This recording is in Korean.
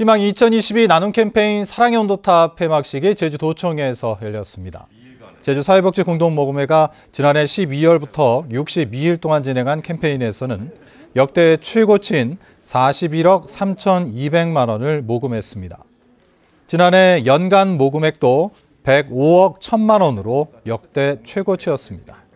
희망 2022 나눔 캠페인 사랑의 온도탑 폐막식이 제주도청에서 열렸습니다. 제주사회복지 공동모금회가 지난해 12월부터 62일 동안 진행한 캠페인에서는 역대 최고치인 41억 3,200만 원을 모금했습니다. 지난해 연간 모금액도 105억 1천만 원으로 역대 최고치였습니다.